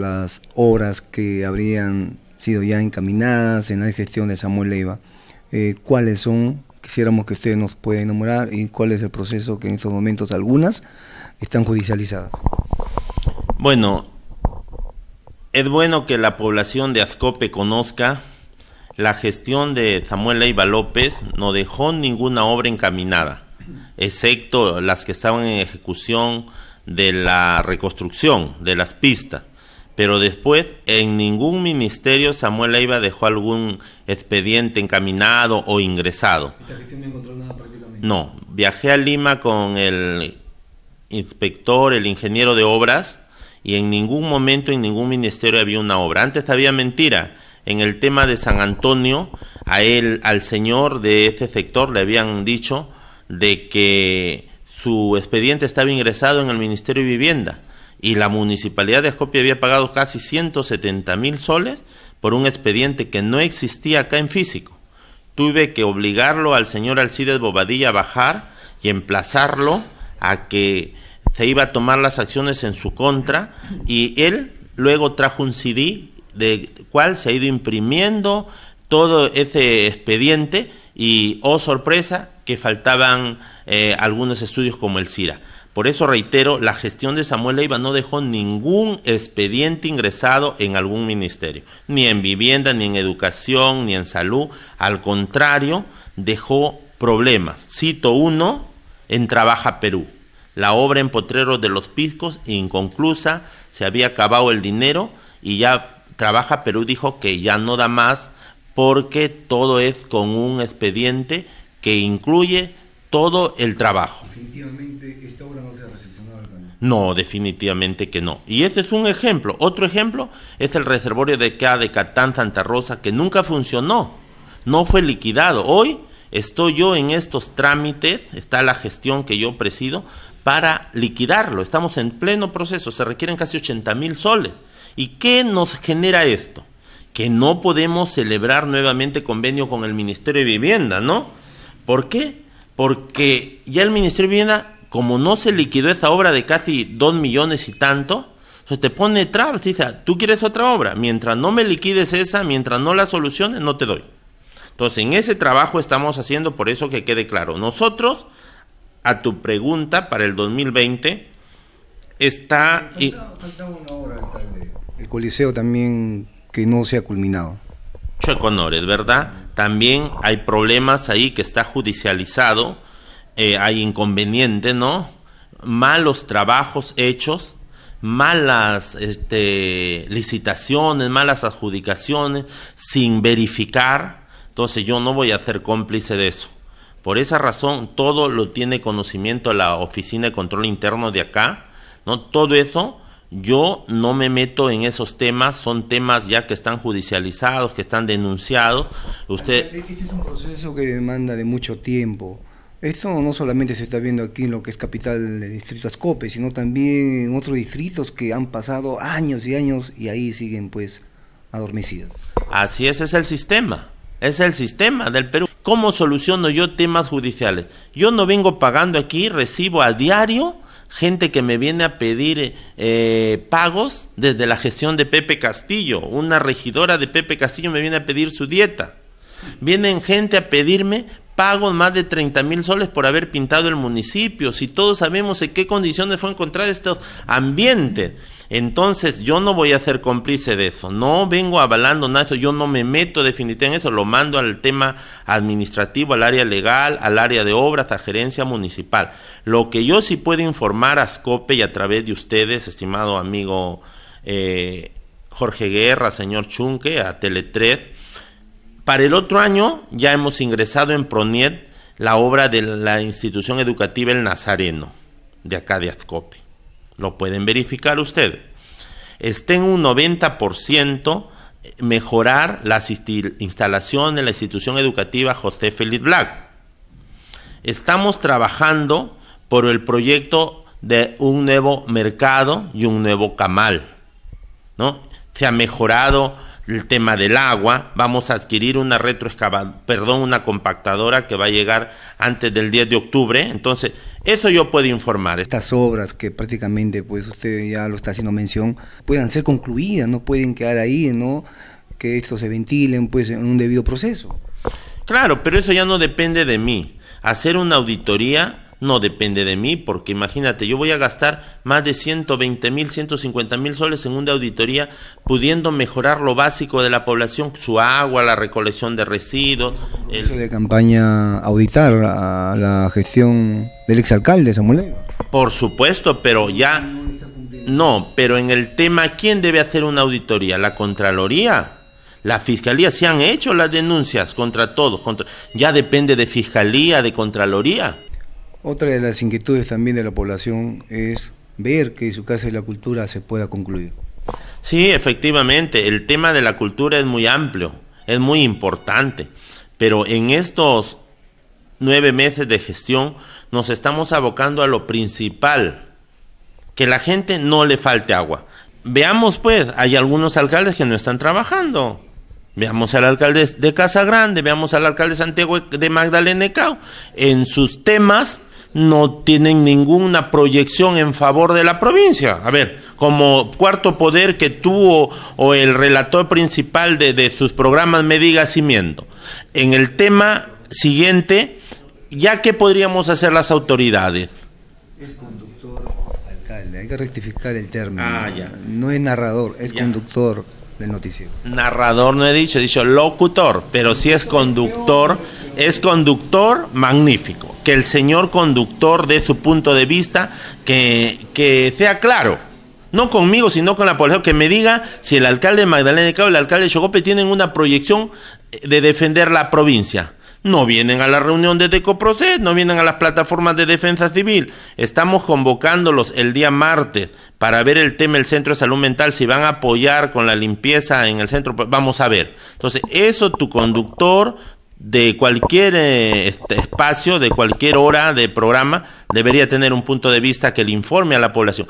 las obras que habrían sido ya encaminadas en la gestión de Samuel Leiva. Eh, ¿Cuáles son? Quisiéramos que usted nos pueda enumerar y cuál es el proceso que en estos momentos algunas están judicializadas. Bueno, es bueno que la población de Ascope conozca la gestión de Samuel Leiva López no dejó ninguna obra encaminada, excepto las que estaban en ejecución de la reconstrucción de las pistas. Pero después, en ningún ministerio Samuel Leiva dejó algún expediente encaminado o ingresado. no No, viajé a Lima con el inspector, el ingeniero de obras, y en ningún momento, en ningún ministerio había una obra. Antes había mentira. En el tema de San Antonio, a él, al señor de ese sector le habían dicho de que su expediente estaba ingresado en el Ministerio de Vivienda y la municipalidad de Escopia había pagado casi 170 mil soles por un expediente que no existía acá en físico. Tuve que obligarlo al señor Alcides Bobadilla a bajar y emplazarlo a que se iba a tomar las acciones en su contra y él luego trajo un CD de cual se ha ido imprimiendo todo ese expediente y, oh sorpresa, que faltaban eh, algunos estudios como el CIRA. Por eso reitero, la gestión de Samuel Leiva no dejó ningún expediente ingresado en algún ministerio, ni en vivienda, ni en educación, ni en salud. Al contrario, dejó problemas. Cito uno, en Trabaja Perú. La obra en Potreros de los Piscos, inconclusa, se había acabado el dinero y ya Trabaja Perú dijo que ya no da más porque todo es con un expediente que incluye todo el trabajo. No, definitivamente que no. Y este es un ejemplo. Otro ejemplo es el reservorio de CA de Catán Santa Rosa que nunca funcionó, no fue liquidado. Hoy estoy yo en estos trámites, está la gestión que yo presido para liquidarlo. Estamos en pleno proceso, se requieren casi 80 mil soles. ¿Y qué nos genera esto? Que no podemos celebrar nuevamente convenio con el Ministerio de Vivienda, ¿no? ¿Por qué? Porque ya el Ministerio de Vivienda como no se liquidó esa obra de casi dos millones y tanto, se te pone trabas. dice, ah, tú quieres otra obra, mientras no me liquides esa, mientras no la soluciones, no te doy. Entonces, en ese trabajo estamos haciendo, por eso que quede claro, nosotros, a tu pregunta para el 2020, está... una El Coliseo también que no se ha culminado. Chueco es ¿verdad? También hay problemas ahí que está judicializado eh, hay inconveniente, ¿no? Malos trabajos hechos, malas este, licitaciones, malas adjudicaciones, sin verificar. Entonces yo no voy a ser cómplice de eso. Por esa razón, todo lo tiene conocimiento la Oficina de Control Interno de acá, ¿no? Todo eso, yo no me meto en esos temas, son temas ya que están judicializados, que están denunciados. Usted... Este es un proceso que demanda de mucho tiempo esto no solamente se está viendo aquí en lo que es capital del distrito Ascope, sino también en otros distritos que han pasado años y años y ahí siguen pues adormecidos. Así es, es el sistema, es el sistema del Perú. ¿Cómo soluciono yo temas judiciales? Yo no vengo pagando aquí, recibo a diario gente que me viene a pedir eh, pagos desde la gestión de Pepe Castillo. Una regidora de Pepe Castillo me viene a pedir su dieta. Vienen gente a pedirme pagos más de 30 mil soles por haber pintado el municipio, si todos sabemos en qué condiciones fue encontrado este ambiente, Entonces yo no voy a ser cómplice de eso, no vengo avalando nada, de eso. yo no me meto definitivamente en eso, lo mando al tema administrativo, al área legal, al área de obras, a gerencia municipal. Lo que yo sí puedo informar a SCOPE y a través de ustedes, estimado amigo eh, Jorge Guerra, señor Chunque, a Teletred. Para el otro año ya hemos ingresado en PRONIET la obra de la institución educativa El Nazareno, de acá de Azcope. Lo pueden verificar ustedes. Está en un 90% mejorar la instalación de la institución educativa José Félix Black. Estamos trabajando por el proyecto de un nuevo mercado y un nuevo camal. ¿no? Se ha mejorado el tema del agua, vamos a adquirir una retroexcavadora, perdón, una compactadora que va a llegar antes del 10 de octubre, entonces eso yo puedo informar. Estas obras que prácticamente pues usted ya lo está haciendo mención, puedan ser concluidas, no pueden quedar ahí, ¿no? Que esto se ventilen pues en un debido proceso. Claro, pero eso ya no depende de mí. Hacer una auditoría no depende de mí, porque imagínate, yo voy a gastar más de 120 mil, 150 mil soles en una auditoría, pudiendo mejorar lo básico de la población, su agua, la recolección de residuos. El... de campaña auditar a la gestión del exalcalde Samuel. Por supuesto, pero ya... No, pero en el tema, ¿quién debe hacer una auditoría? ¿La Contraloría? La fiscalía se han hecho las denuncias contra todos, ya depende de fiscalía, de contraloría. Otra de las inquietudes también de la población es ver que su Casa de la Cultura se pueda concluir. Sí, efectivamente, el tema de la cultura es muy amplio, es muy importante, pero en estos nueve meses de gestión nos estamos abocando a lo principal, que la gente no le falte agua. Veamos pues, hay algunos alcaldes que no están trabajando. Veamos al alcalde de Casa Grande, veamos al alcalde Santiago de Magdalena Cao. En sus temas no tienen ninguna proyección en favor de la provincia. A ver, como cuarto poder que tú o, el relator principal de, sus programas me diga cimiento. En el tema siguiente, ¿ya qué podríamos hacer las autoridades? Es conductor, alcalde, hay que rectificar el término. Ah, no es narrador, es conductor del noticiero. Narrador no he dicho, he dicho locutor, pero si es conductor, es conductor magnífico. Que el señor conductor dé su punto de vista, que, que sea claro. No conmigo, sino con la población, que me diga si el alcalde Magdalena de Cabo y el alcalde de Chocope tienen una proyección de defender la provincia no vienen a la reunión de Decoproces, no vienen a las plataformas de defensa civil. Estamos convocándolos el día martes para ver el tema del centro de salud mental, si van a apoyar con la limpieza en el centro, pues, vamos a ver. Entonces, eso tu conductor de cualquier eh, este, espacio, de cualquier hora de programa, debería tener un punto de vista que le informe a la población.